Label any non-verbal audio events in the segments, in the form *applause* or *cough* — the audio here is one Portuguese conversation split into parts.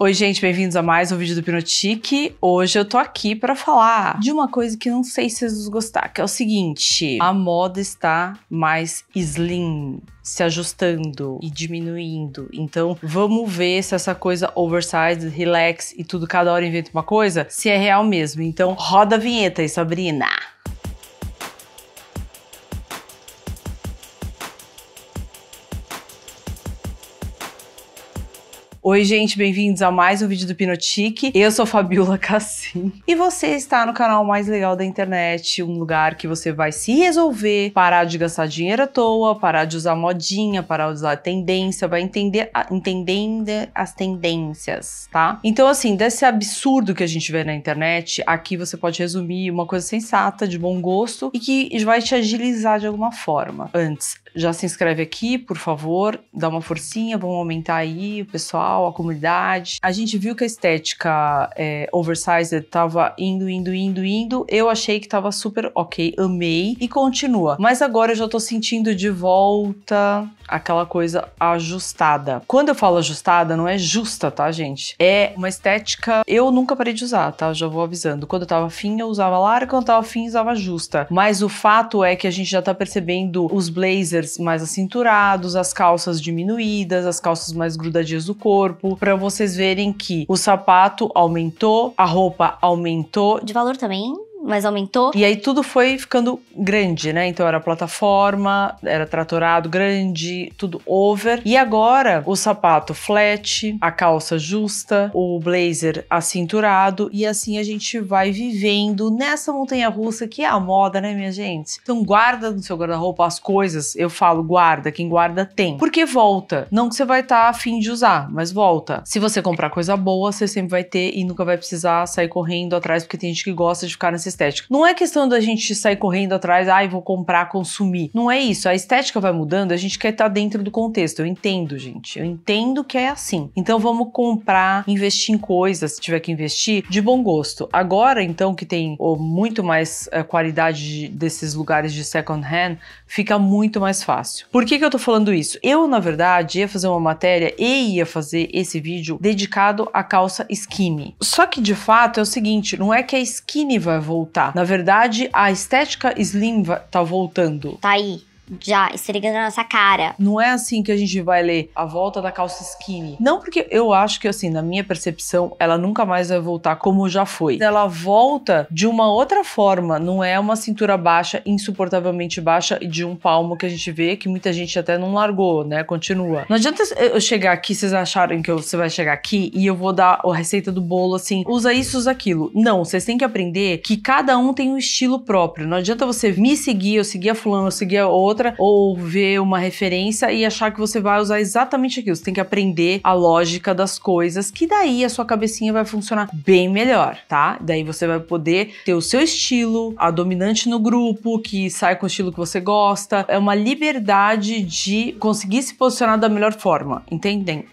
Oi, gente, bem-vindos a mais um vídeo do Pinotique. Hoje eu tô aqui para falar de uma coisa que não sei se vocês vão gostar, que é o seguinte: a moda está mais slim, se ajustando e diminuindo. Então, vamos ver se essa coisa oversized, relax e tudo cada hora inventa uma coisa, se é real mesmo. Então, roda a vinheta aí, Sabrina. Oi, gente, bem-vindos a mais um vídeo do Pinotique. Eu sou Fabiola Cassim e você está no canal mais legal da internet, um lugar que você vai se resolver, parar de gastar dinheiro à toa, parar de usar modinha, parar de usar tendência, vai entender, a, entendendo as tendências, tá? Então, assim, desse absurdo que a gente vê na internet, aqui você pode resumir uma coisa sensata, de bom gosto e que vai te agilizar de alguma forma. Antes, já se inscreve aqui, por favor, dá uma forcinha, vamos aumentar aí o pessoal pessoal, a comunidade. A gente viu que a estética é, oversized tava indo, indo, indo, indo. Eu achei que tava super ok, amei e continua. Mas agora eu já tô sentindo de volta aquela coisa ajustada. Quando eu falo ajustada, não é justa, tá, gente? É uma estética. Eu nunca parei de usar, tá? Já vou avisando. Quando eu tava fim, eu usava larga, quando eu tava fim, usava justa. Mas o fato é que a gente já tá percebendo os blazers mais acinturados, as calças diminuídas, as calças mais grudadinhas do corpo corpo, para vocês verem que o sapato aumentou, a roupa aumentou. De valor também mas aumentou. E aí tudo foi ficando grande, né? Então era plataforma, era tratorado grande, tudo over. E agora o sapato flat, a calça justa, o blazer acinturado e assim a gente vai vivendo nessa montanha russa que é a moda, né, minha gente? Então guarda no seu guarda-roupa as coisas. Eu falo guarda, quem guarda tem. Porque volta, não que você vai estar tá afim de usar, mas volta. Se você comprar coisa boa, você sempre vai ter e nunca vai precisar sair correndo atrás porque tem gente que gosta de ficar nesse estética. Não é questão da gente sair correndo atrás, ai, ah, vou comprar, consumir. Não é isso. A estética vai mudando, a gente quer estar tá dentro do contexto. Eu entendo, gente. Eu entendo que é assim. Então vamos comprar, investir em coisas, se tiver que investir, de bom gosto. Agora, então, que tem oh, muito mais eh, qualidade de, desses lugares de second hand, fica muito mais fácil. Por que, que eu tô falando isso? Eu, na verdade, ia fazer uma matéria e ia fazer esse vídeo dedicado à calça skinny. Só que de fato é o seguinte: não é que a skinny vai voltar voltar. Na verdade, a estética slim tá voltando. Tá aí já estregando na nossa cara. Não é assim que a gente vai ler a volta da calça skinny. Não porque eu acho que, assim, na minha percepção, ela nunca mais vai voltar como já foi. Ela volta de uma outra forma, não é uma cintura baixa, insuportavelmente baixa, de um palmo que a gente vê, que muita gente até não largou, né? Continua. Não adianta eu chegar aqui, vocês acharem que você vai chegar aqui e eu vou dar a receita do bolo assim, usa isso, usa aquilo. Não, vocês têm que aprender que cada um tem um estilo próprio. Não adianta você me seguir, eu seguir a fulano, eu seguir a outra outra, ou ver uma referência e achar que você vai usar exatamente aquilo. Você tem que aprender a lógica das coisas, que daí a sua cabecinha vai funcionar bem melhor, tá? Daí você vai poder ter o seu estilo, a dominante no grupo, que sai com o estilo que você gosta. É uma liberdade de conseguir se posicionar da melhor forma, entendem?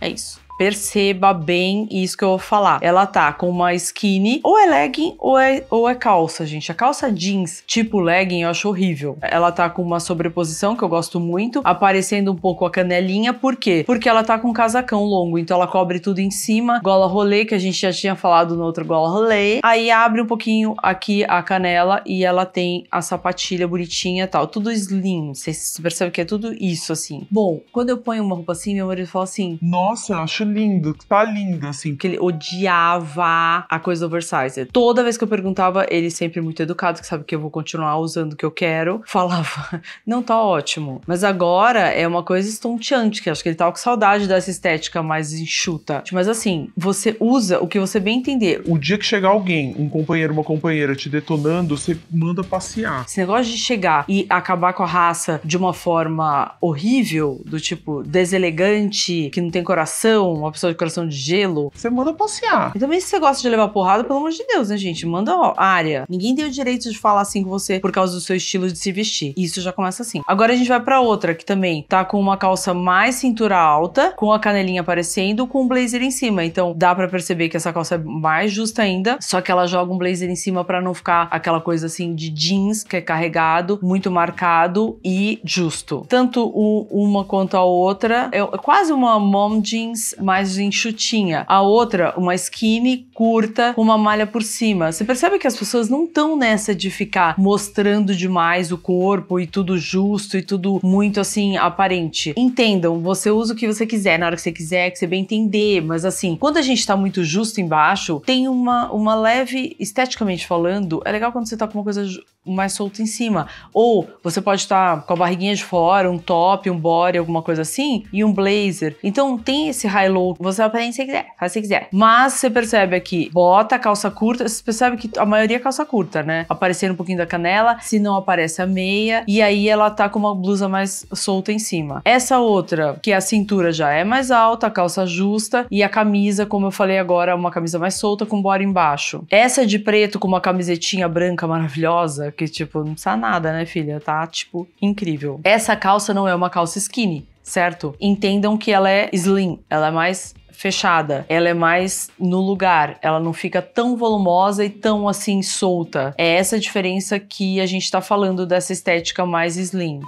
É isso. Perceba bem isso que eu vou falar. Ela tá com uma skinny, ou é legging ou é, ou é calça, gente. A calça jeans tipo legging eu acho horrível. Ela tá com uma sobreposição que eu gosto muito, aparecendo um pouco a canelinha, por quê? Porque ela tá com um casacão longo, então ela cobre tudo em cima, gola rolê, que a gente já tinha falado no outro gola rolê. Aí abre um pouquinho aqui a canela e ela tem a sapatilha bonitinha e tal. Tudo slim, vocês percebem que é tudo isso assim. Bom, quando eu ponho uma roupa assim, meu marido fala assim: Nossa, eu acho lindo, tá lindo, assim. Porque ele odiava a coisa oversized. Toda vez que eu perguntava, ele sempre muito educado, que sabe que eu vou continuar usando o que eu quero, *laughs* falava, não, tá ótimo. Mas agora é uma coisa estonteante, que acho que ele tava tá com saudade dessa estética mais enxuta. Mas assim, você usa o que você bem entender. O dia que chegar alguém, um companheiro, uma companheira te detonando, você manda passear. Esse negócio de chegar e acabar com a raça de uma forma horrível, do tipo deselegante, que não tem coração, uma pessoa de coração de gelo, você manda passear. E também se você gosta de levar porrada, pelo amor de Deus, né, gente? Manda ó, área. Ninguém tem o direito de falar assim com você por causa do seu estilo de se vestir. Isso já começa assim. Agora a gente vai para outra que também tá com uma calça mais cintura alta, com a canelinha aparecendo, com um blazer em cima. Então dá para perceber que essa calça é mais justa ainda, só que ela joga um blazer em cima para não ficar aquela coisa assim de jeans que é carregado, muito marcado e justo. Tanto o, uma quanto a outra é, é quase uma mom jeans mais enxutinha. A outra, uma skinny curta, com uma malha por cima. Você percebe que as pessoas não estão nessa de ficar mostrando demais o corpo e tudo justo e tudo muito assim aparente. Entendam, você usa o que você quiser, na hora que você quiser, que você bem entender, mas assim, quando a gente tá muito justo embaixo, tem uma, uma leve, esteticamente falando, é legal quando você tá com uma coisa mais solto em cima. Ou você pode estar com a barriguinha de fora, um top, um body, alguma coisa assim, e um blazer. Então tem esse high-low, você aprende se quiser, faz se quiser. Mas você percebe aqui, bota calça curta, você percebe que a maioria é calça curta, né? Aparecendo um pouquinho da canela, se não aparece a meia, e aí ela tá com uma blusa mais solta em cima. Essa outra, que a cintura já é mais alta, a calça justa, e a camisa, como eu falei agora, é uma camisa mais solta com body embaixo. Essa de preto com uma camisetinha branca maravilhosa, porque, tipo, não precisa nada, né, filha? Tá, tipo, incrível. Essa calça não é uma calça skinny, certo? Entendam que ela é slim, ela é mais fechada, ela é mais no lugar, ela não fica tão volumosa e tão assim solta. É essa diferença que a gente tá falando dessa estética mais slim.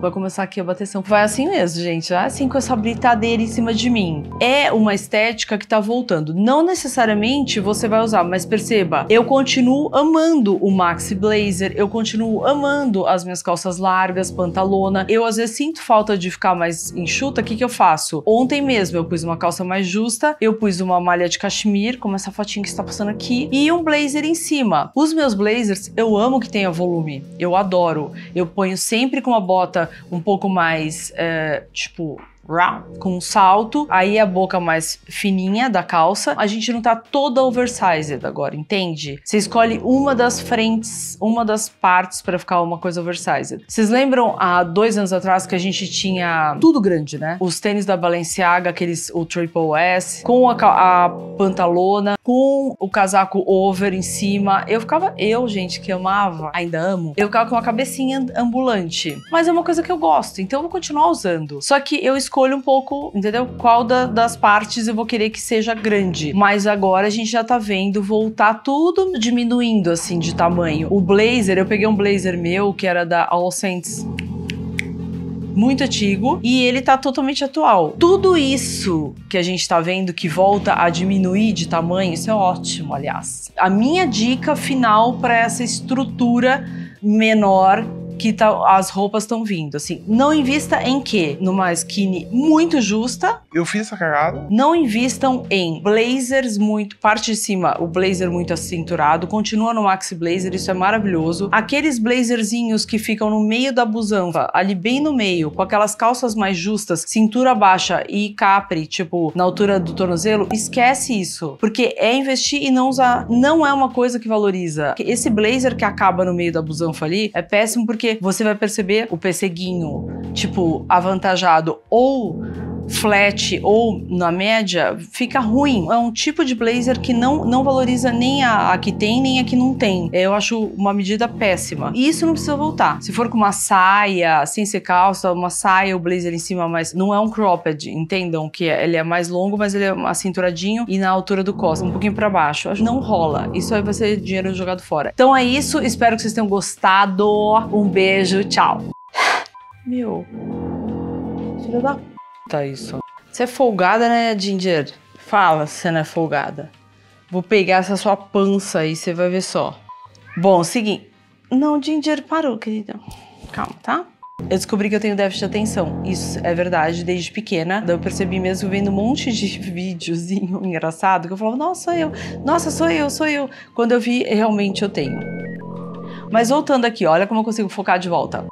Vai começar aqui a bateção. Vai assim mesmo, gente. Vai assim com essa britadeira em cima de mim. É uma estética que tá voltando. Não necessariamente você vai usar, mas perceba, eu continuo amando o maxi blazer, eu continuo amando as minhas calças largas, pantalona. Eu às vezes sinto falta de ficar mais enxuta. O que que eu faço? Ontem mesmo eu pus uma calça mais justa, eu pus uma malha de cachemir, como essa fotinha que está passando aqui, e um blazer em cima. Os meus blazers, eu amo que tenha volume. Eu adoro. Eu ponho sempre com uma bota um pouco mais, é, tipo, com um salto, aí a boca mais fininha da calça. A gente não tá toda oversized agora, entende? Você escolhe uma das frentes, uma das partes para ficar uma coisa oversized. Vocês lembram há dois anos atrás que a gente tinha tudo grande, né? Os tênis da Balenciaga, aqueles o Triple S, com a, a pantalona, com o casaco over em cima. Eu ficava, eu, gente, que amava, ainda amo, eu ficava com uma cabecinha ambulante. Mas é uma coisa que eu gosto, então eu vou continuar usando. Só que eu escolho um pouco, entendeu? Qual da, das partes eu vou querer que seja grande. Mas agora a gente já tá vendo voltar tudo diminuindo, assim, de tamanho. O blazer, eu peguei um blazer meu, que era da All Saints muito antigo e ele tá totalmente atual. Tudo isso que a gente tá vendo que volta a diminuir de tamanho, isso é ótimo, aliás. A minha dica final para essa estrutura menor que tá, as roupas estão vindo. Assim, não invista em quê? Numa skin muito justa. Eu fiz essa cagada. Não invistam em blazers muito, parte de cima, o blazer muito acinturado. Continua no maxi blazer, isso é maravilhoso. Aqueles blazerzinhos que ficam no meio da busanfa, ali bem no meio, com aquelas calças mais justas, cintura baixa e capri, tipo, na altura do tornozelo, esquece isso. Porque é investir e não usar. Não é uma coisa que valoriza. Esse blazer que acaba no meio da busanfa ali é péssimo porque você vai perceber o pesseguinho, tipo, avantajado ou flat ou na média, fica ruim. É um tipo de blazer que não, não valoriza nem a, a que tem, nem a que não tem. É, eu acho uma medida péssima. E isso não precisa voltar. Se for com uma saia, sem ser calça, uma saia, ou blazer em cima, mas não é um cropped, entendam que é, ele é mais longo, mas ele é acinturadinho e na altura do cos, um pouquinho para baixo. Não rola. Isso aí vai ser dinheiro jogado fora. Então é isso, espero que vocês tenham gostado. Um beijo, tchau. Meu. Filho da Tá isso. Você é folgada, né, Ginger? Fala se você não é folgada. Vou pegar essa sua pança aí, você vai ver só. Bom, seguinte. Não, Ginger parou, querida. Calma, tá? Eu descobri que eu tenho déficit de atenção. Isso é verdade, desde pequena. Eu percebi mesmo vendo um monte de *laughs* videozinho engraçado que eu falava, nossa, sou eu, nossa, sou eu, sou eu. Quando eu vi, realmente eu tenho. Mas voltando aqui, olha como eu consigo focar de volta.